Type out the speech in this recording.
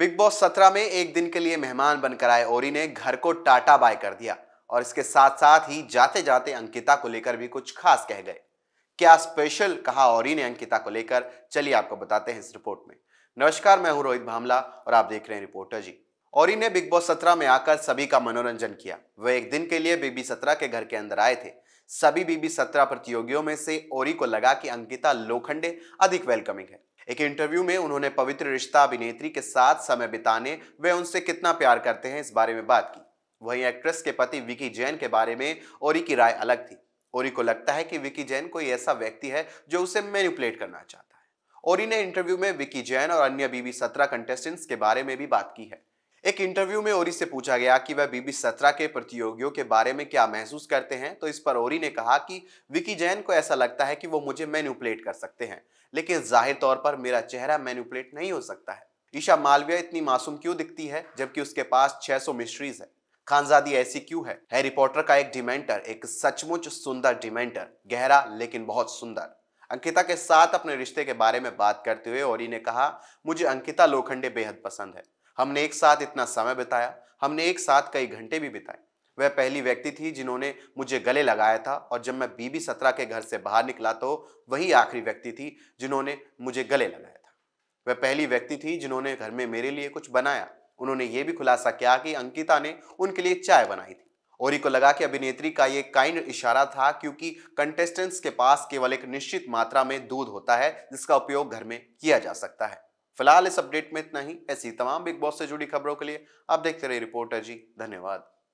big boss सत्रह में एक दिन के लिए मेहमान बनकर आए ओरी ने घर को टाटा बाय कर दिया और इसके साथ साथ ही जाते जाते अंकिता को लेकर भी कुछ खास कह गए क्या स्पेशल कहा ओरी ने अंकिता को लेकर चलिए आपको बताते हैं इस रिपोर्ट में नमस्कार मैं हूं रोहित भामला और आप देख रहे हैं रिपोर्टर जी ओरी ने बिग बॉस सत्रह में आकर सभी का मनोरंजन किया वह एक दिन के लिए बीबी सत्रह के घर के अंदर आए थे सभी बीबी सत्रह प्रतियोगियों में से ओरी को लगा कि अंकिता लोखंडे अधिक वेलकमिंग है एक इंटरव्यू में उन्होंने पवित्र रिश्ता अभिनेत्री के साथ समय बिताने वे उनसे कितना प्यार करते हैं इस बारे में बात की वहीं एक्ट्रेस के पति विकी जैन के बारे में ओरी की राय अलग थी ओरी को लगता है कि विकी जैन कोई ऐसा व्यक्ति है जो उसे मैनिपुलेट करना चाहता है ओरी ने इंटरव्यू में विकी जैन और अन्य बीबी सत्रह कंटेस्टेंट्स के बारे में भी बात की है एक इंटरव्यू में ओरी से पूछा गया कि वह बीबी सत्रह के प्रतियोगियों के बारे में क्या महसूस करते हैं तो इस पर ओरी ने कहा कि विकी जैन को ऐसा लगता है कि वो मुझे मैन्यूपलेट कर सकते हैं लेकिन जाहिर तौर पर मेरा चेहरा मैन्यूपलेट नहीं हो सकता है ईशा मालविया इतनी मासूम क्यों दिखती है जबकि उसके पास छह मिस्ट्रीज है खानजादी ऐसी क्यों है हैरी पॉटर का एक डिमेंटर एक सचमुच सुंदर डिमेंटर गहरा लेकिन बहुत सुंदर अंकिता के साथ अपने रिश्ते के बारे में बात करते हुए ओरी ने कहा मुझे अंकिता लोखंडे बेहद पसंद है हमने एक साथ इतना समय बिताया हमने एक साथ कई घंटे भी बिताए वह पहली व्यक्ति थी जिन्होंने मुझे गले लगाया था और जब मैं बीबी सत्रह के घर से बाहर निकला तो वही आखिरी व्यक्ति थी जिन्होंने मुझे गले लगाया था वह पहली व्यक्ति थी जिन्होंने घर में मेरे लिए कुछ बनाया उन्होंने ये भी खुलासा किया कि अंकिता ने उनके लिए चाय बनाई थी ओरी को लगा कि अभिनेत्री का ये काइंड इशारा था क्योंकि कंटेस्टेंट्स के पास केवल एक निश्चित मात्रा में दूध होता है जिसका उपयोग घर में किया जा सकता है फिलहाल इस अपडेट में इतना ही ऐसी तमाम बिग बॉस से जुड़ी खबरों के लिए आप देखते रहिए रिपोर्टर जी धन्यवाद